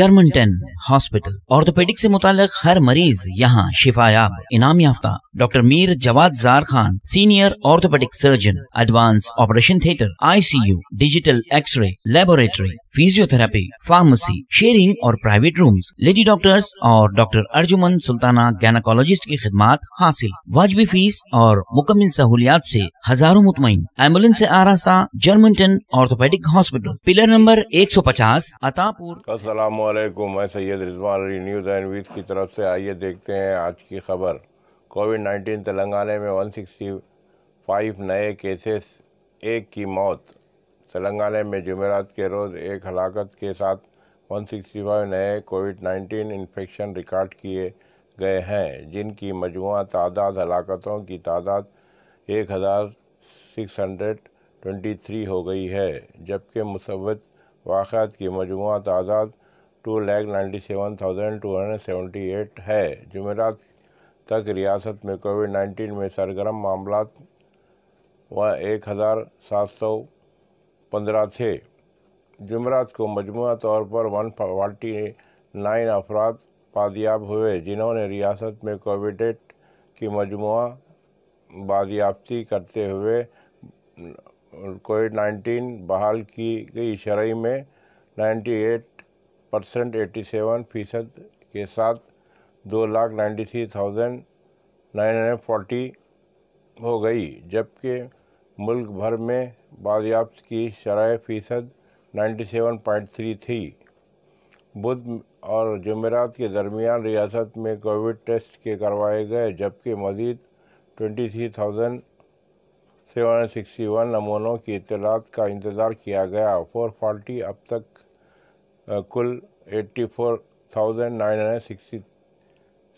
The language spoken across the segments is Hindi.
जर्मनटन हॉस्पिटल ऑर्थोपेडिक से मुतालिक हर मरीज यहाँ शिफायाब इनाम याफ्ता doctor Mir Jawad Jar Khan senior orthopaedic surgeon advance operation theatre ICU digital x ray laboratory physiotherapy pharmacy sharing और प्राइवेट रूम्स लेडी डॉक्टर्स और डॉक्टर अर्जुमन सुल्ताना गैनाकोलॉजिस्ट की खिदमत हासिल वाजबी फीस और मुकम्मल सहूलियात से हजारों मुतमिन एम्बुलेंस से आरासा Germanten orthopaedic hospital pillar number एक सौ पचास अतापुर अल्लाम मैं Syed Rizwan Ali news and views की तरफ से आइए देखते हैं आज की खबर कोविड 19 तेलंगाना में 165 नए केसेस एक की मौत तेलंगाना में जुमेरात के रोज़ एक हलाकत के साथ 165 नए कोविड 19 इन्फेक्शन रिकॉर्ड किए गए हैं जिनकी मजमू तादाद हलाकतों की तादाद एक हज़ार सिक्स हंड्रेड ट्वेंटी थ्री हो गई है जबकि मुसवत वाक़ात की मजमू तादाद two lakh ninety seven thousand two hundred seventy eight है जुमेरात तक रियासत में कोविड नाइन्टीन में सरगर्म मामला व एक हज़ार सात सौ पंद्रह थे जुमेरात को मजमू तौर पर वन फार्टी नाइन अफराद बादियाब हुए जिन्होंने रियासत में कोविड की मजमू बादियाबती करते हुए कोविड नाइन्टीन बहाल की गई शरई में ninety eight percent eighty seven फीसद के साथ दो lakh ninety three thousand nine hundred forty हो गई जबकि मुल्क भर में बाजियाफ्त की शरह फ़ीसद नाइन्टी सेवन पॉइंट थ्री थी बुध और जमेरात के दरमियान रियासत में कोविड टेस्ट के करवाए गए जबकि मजीद twenty three thousand seven sixty one नमूनों की इतलात का इंतज़ार किया गया फोर फोर्टी अब तक कुल eighty four thousand nine hundred hundred sixty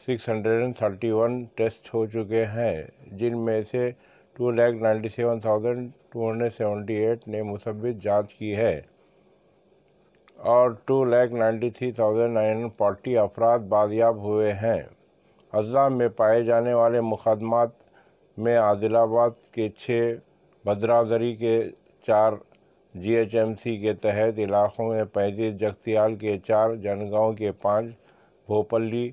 six and thirty one test हो चुके हैं जिनमें से two lakh ninety seven thousand two hundred seventy eight ने मुसबित जाँच की है और two lakh ninety three thousand nine hundred forty अफराद बाजियाब हुए हैं अजा में पाए जाने वाले मुकदमात में आदिलाबाद के छः भद्रादरी के चार जीएचएमसी के तहत इलाकों में पैंतीस जगतियाल के चार जनगांव के पाँच भोपल्ली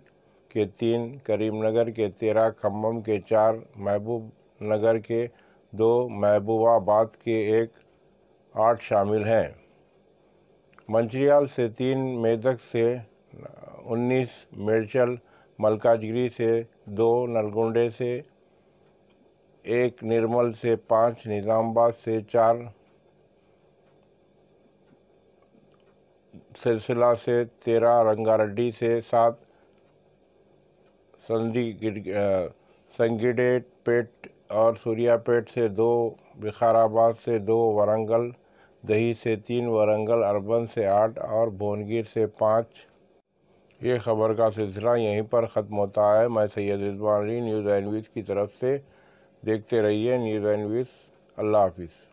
के तीन करीमनगर के तेरह खम्भम के चार महबूब नगर के दो महबूबाबाद के एक आठ शामिल हैं मंचरियाल से तीन मेदक से उन्नीस मेरचल मलकाजगिरी से दो नलगुंडे से एक निर्मल से पाँच निज़ामबाद से चार सिलसिला से तेरह रंगारेड्डी से सात संदी संगीडेट पेट और सूर्यापेट से दो बखाराबाद से दो वारंगल दही से तीन वारंगल अरबन से आठ और भुवनगिर से पाँच ये खबर का सिलसिला यहीं पर ख़त्म होता है मैं सैयद रिजवानी न्यूज़ एनवीज़ की तरफ से देखते रहिए न्यूज़ एनवीज़ अल्लाह हाफिज़